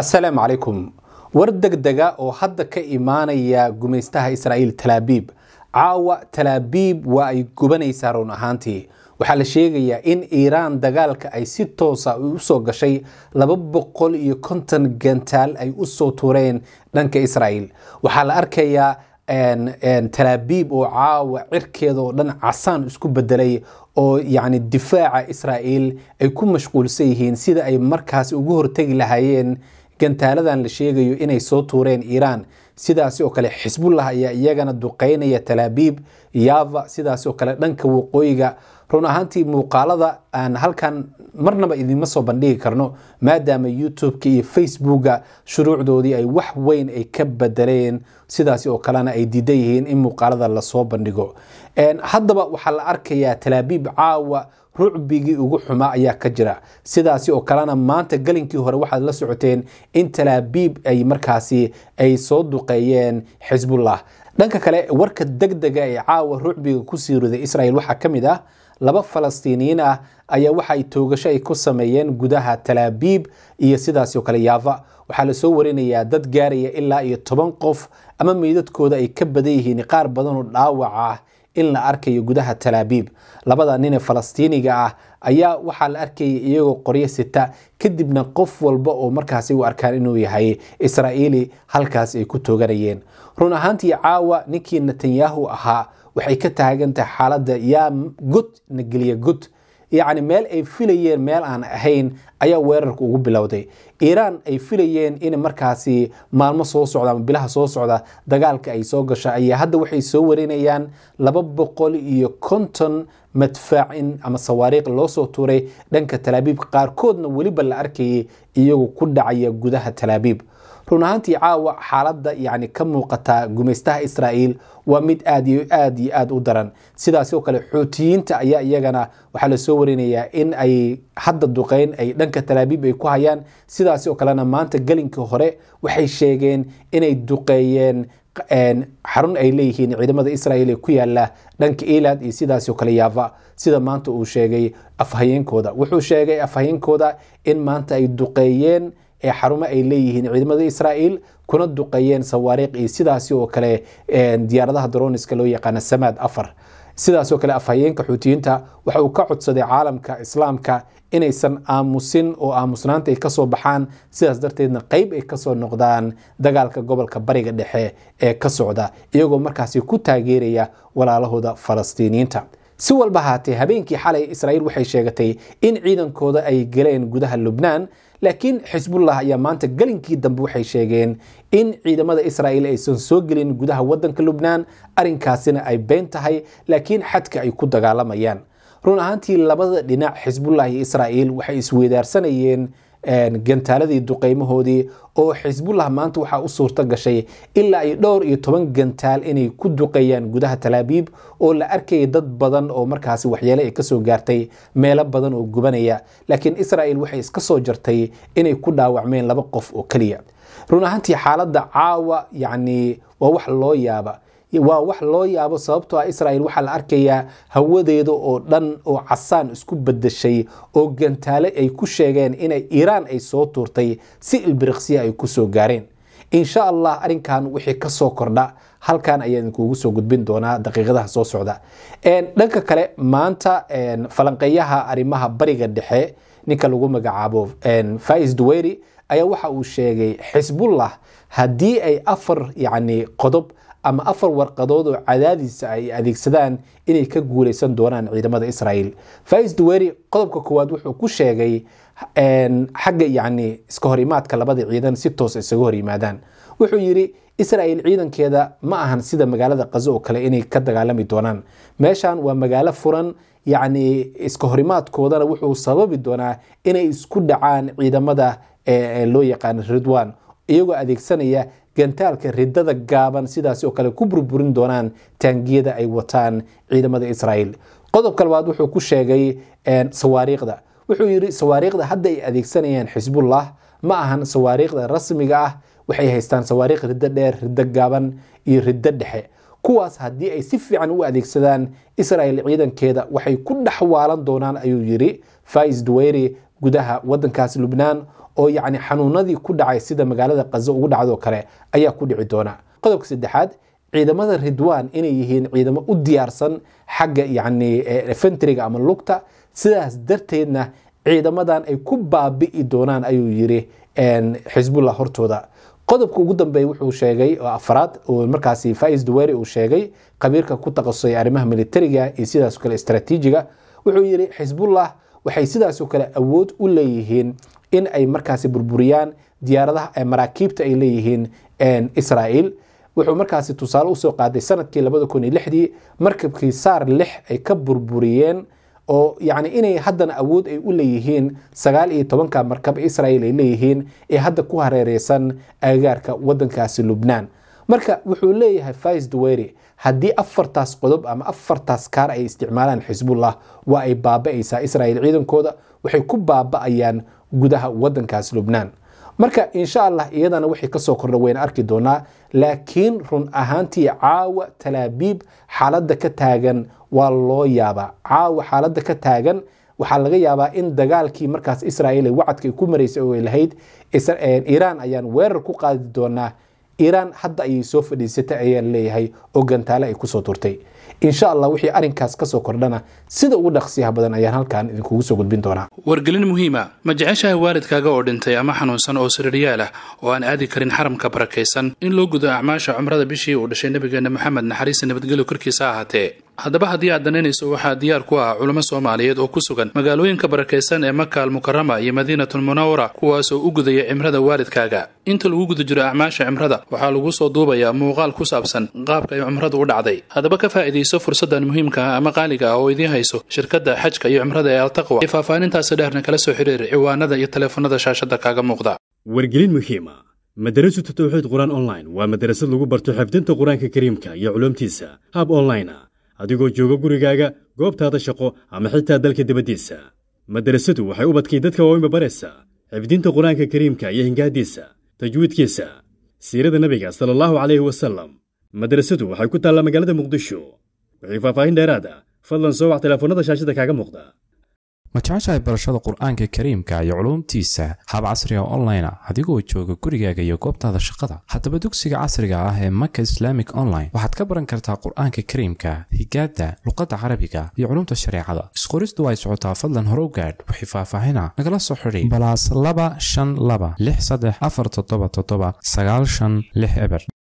assalaamu calaykum war degdega oo hadda ka imaanaya gumaystaha israa'iil talaabiib caawa talaabiib waa ay gubanaysaa run ahaantii waxaa la sheegayaa in iiraan dagaalka ay si toosa u soo gashay laba boqol iyo konton gantaal ay u soo tuureen dhanka israa'iil waxaa la arkayaa talaabiib oo caawa cirkeeda oo dhan casaan isku bedelay oo yacni difaaca israa'iil ay ku mashquulsan yihiin sida ay markaasi ugu hortegi lahaayeen gantaaladan la sheegayo inay soo tuureen iiraan sidaasi oo kale xisbullah ayaa iyagana duqeynaya talaabiib yaava sidaasi oo kale dhanka waqooyiga run ahaantii muuqaalada aan halkan marnaba idinma soo bandhigi karno maadaama youtube-ka iyo facebooka shuruucdoodii ay wax weyn ay ka bedeleen sidaasi oo kalena ay diidan yihiin in muuqaalada lasoo bandhigo haddaba waxaa la arkayaa talaabiib caawa rucbigii ugu xumaa ayaa ka jira sidaasi oo kalena maanta gelinkii hore waxaad la socoteen in talaabiib ay markaasi ay soo duqeeyeen xisbullah dhanka kale warka deg dega ee caawa rucbiga kusii riday israel waxaa ka mid ah laba falastiiniyiin ah ayaa waxa ay toogasho ay ku sameeyeen gudaha talaabiib iyo sidaasi oo kale yaafa waxaa lasoo warinayaa dad gaaraya ilaa iyo toban qof ama meydadkooda ay ka badan yihiin qaar badan oo dhaawac in la arkayo gudaha talaabiib labada nin ee falastiiniga ah ayaa waxaa la arkayay iyagoo qoryo sita kadibna qof walba oo markaasi u arkaan inuu yahay israa'iili halkaas ay ku tooganayeen run ahaantii caawa ninkii netanyahu ahaa waxay ka taagan tahay xaaladda yaa god na geliya god yacni meel ay filayeen meel aan ahayn ayaa weerarka ugu bilowday iiraan ay filayeen in markaasi maalmo soo socda ama bilaha soo socda dagaalka ay soo gasho ayaa hadda waxay soo warinayaan laba boqol iyo konton madfaacin ama sawaariikh loo soo tuuray dhanka talaabiib qaarkoodna weliba la arkayay iyagoo ku dhacaya gudaha talaabiib run ahaantii caawa xaaladda yani ka muuqataa gumaystaha israa'iil waa mid aad iyo aad iyo aad u daran sidaasoo kale xuutiyiinta ayaa iyagana waxaa lasoo warinayaa in ay hadda duqeyn ay dhanka talaabiib ay ku hayaan sidaas oo kalena maanta gelinkii hore waxay sheegeen inay duqeeyeen xarun ay leeyihiin ciidamada israa'iil ee ku yaala dhanka elad iyo sidaasoo kale yaava sida maanta uu sheegay afhayeenkooda wuxuu sheegay afhayeenkooda in maanta ay duqeeyeen ee xarumo ay leeyihiin ciidamada israa'iil kuna duqeeyeen sawaariiq iyo sidaasi oo kale diyaaradaha daroniska loo yaqaana samaad afar sidaasoo kale afhayeenka xuutiyiinta waxa uu ka codsaday caalamka islaamka inaysan aamusin oo aamusnaanta ay kasoo baxaan sidaas darteedna qeyb ay kasoo noqdaan dagaalka gobolka bariga dhexe ee ka socda iyagoo markaasi ku taageeraya walaalahooda falastiiniyiinta si walba ahaatee habeenkii xalay israa'iil waxay sheegatay in ciidankooda ay geleen gudaha lubnaan laakiin xisbullah ayaa maanta gelinkii dambe waxay sheegeen in ciidamada israa'iil aysan soo gelin gudaha waddanka lubnaan arrinkaasina ay been tahay laakiin xadka ay ku dagaalamayaan run ahaantii labada dhinac xisbullah iyo israa'iil waxay isweydaarsanayeen gantaaladii duqeymahoodii oo xisbullah maanta waxaa u suurto gashay ilaa ay dhowr iyo toban gantaal inay ku duqeeyaan gudaha talaabiib oo la arkaya dad badan oo markaasi waxyeele ay kasoo gaartay meelo badan oo gubanaya laakiin israa'il waxay iska soo jartay inay ku dhaawacmeen laba qof oo keliya run ahaantii xaaladda caawa yacnii waa wax loo yaaba waa wax loo yaabo sababtoo ah israa'iil waxaa la arkayaa hawadeeda oo dhan oo casaan isku bedashay oo gantaale ay ku sheegeen inay iiraan ay soo tuurtay si ilbiriqsiya ay ku soo gaareen insha allah arrinkan wixii ka soo kordha halkan ayaa idinkuugu soo gudbin doonaa daqiiqadaha soo socda dhanka kale maanta falanqeeyaha arrimaha bariga dhexe ninka lagu magacaabo fais duweyri ayaa waxa uu sheegay xisbullah haddii ay afar yacni qodob ama afar warqadood oo cadaadiisa ay adeegsadaan inay ka guulaysan doonaan ciidamada israa'iil fais duweri qodobka koowaad wuxuu ku sheegay xagga yacni iska imaadka labada ciidan si toos ah isaga hor yimaadaan wuxuu yidhi israel ciidankeeda ma ahan sida magaalada kazo oo kale inay ka dagaalami doonaan meeshan waa magaalo furan yacni iska horimaadkoodana wuxuu sababi doonaa inay isku dhacaan ciidamada loo yaqaano ridwan iyagoo adeegsanaya gantaalka ridada gaaban sidaas oo kale ku burburin doonaan taangiyada ay wataan ciidamada israel qodobka labaad wuxuu ku sheegay sawaariikhda wuxuu yidhi sawaariikhda hadda ay adeegsanayaan xisbullah ma ahan sawaariikhda rasmiga ah waxay haystaan sawaariikh riddo dheer riddo gaaban iyo riddo dhexe kuwaas haddii ay si fiican u adeegsadaan israa'el ciidankeeda waxay ku dhexwaalan doonaan ayuu yidhi fais duweyri gudaha waddankaas lubnaan oo yacni xanuunadii ku dhacay sida magaalada kazo ugu dhacdoo kale ayaa ku dhici doona qodobka saddexaad ciidamada ridwaan inay yihiin ciidamo u diyaarsan xagga yacni eh, fentriga ama lugta sidaas darteedna ciidamadan ay ku baabi'i doonaan ayuu yidhi xisbullah hortooda qodobka ugu dambeeya wuxuu sheegay oo afraad uu markaasi duweri uu sheegay qabiirka ku taqasustay arrimaha militariga iyo sidaasoo kale istraatiijiga wuxuu yidhi xisbullah waxay sidaasoo kale awood u leeyihiin in ay markaasi burburiyaan diyaaradaha ee maraakiibta ay leeyihiin israa'iil wuxuu markaasi tusaale usoo qaaday sanadkii labada kun lixdii markabkii saar lix ay ka burburiyeen oo yacni inay haddana awood ay u leeyihiin sagaal iyo tobanka markab israel ay leeyihiin ee hadda ku hareereysan agagaarka waddankaasi lubnaan marka wuxuu leeyahay fais duweyre haddii afartaas qodob ama afartaas kaar ay isticmaalaan xisbullah waa ay baaba'aysaa israel ciidankooda waxay ku baaba'ayaan gudaha waddankaas lubnaan marka insha allah iyadana wixii kasoo kordha wayna arki doonaa laakiin run ahaantii caawa talaabiib xaaladda ka taagan waa loo yaabaa caawa xaaladda ka taagan waxaa laga yaabaa in dagaalkii markaas israa'iil ay wacadkay ku maraysay oo ay lahayd iiraan ayaan weerar ku qaadi doonaa iiraan hadda ayay soo fadhiisatay ayaa leeyahay oo gantaale ay kusoo turtay insha allah wixii arrinkaas ka soo kordhana sida ugu dhaqsiyaha badan ayaan halkan idinkugu soo gudbin doonaa wargelin muhiima ma jeceshahay waalidkaaga oo dhintay ama xanuunsan oo sariiryaal ah oo aan aadi karin xaramka barakaysan in loo gudo acmaasha cumrada bishii uu dhashay nebigeenna moxamed naxariista nabadgelyo korkiisa ahaatee haddaba haddii aad danaynayso waxaa diyaar ku ah culimo soomaaliyeed oo ku sugan magaalooyinka barakaysan ee makaal mukarama iyo madiinatu lmunawara kuwaasoo u gudaya cimrada waalidkaaga inta lagu guda jiro acmaasha cimrada waxaa lagu soo duubayaa muuqaal ku saabsan qaabka ay cumradu u dhacday haddaba ka faa'iidayso fursaddan muhiimka ah ama qaaliga ah oo idiin hayso shirkadda xajka iyo cumrada ee altaqwa ee faahfaahintaasi dheerna kala soo xiriir ciwaanada iyo teleefanada shaashadda kaaga muuqda wargelin muhiima madarasatu tawxiid qur-aan online waa madarasad lagu barto xafdinta qur-aanka kariimka iyo culumtiisa hab online adigoo jooga gurigaaga goobtaada shaqo ama xitaa dalka dibaddiisa madarasadu waxay ubadkay dadka waaweynba baraysaa xifdinta qur-aanka kariimka iyo hingaadiisa tajwiidkiisa siirada nebiga sala allahu calayhi wasalam madarasadu waxay ku taallaa magaalada muqdisho wixii faahfaahin dheeraada ah. fadlan soo wax telefoonnada shaashada kaaga muuqda ma jeceshahay barashada qur-aanka kariimka iyo culuumtiisa hab casriga online ah adigoo jooga gurigaaga iyo goobtaada shaqada haddaba dugsiga casriga ah ee maka islaamic online waxaad ka baran kartaa qur-aanka kariimka higaadda luqadda carabiga iyo culumta shareecada isqoristu ay socotaa fadlan horow gaadh wixii faahfaahina nagala soo xidhi balaas laba shan laba lix saddex afar toddoba toddoba sagaal shan lix eber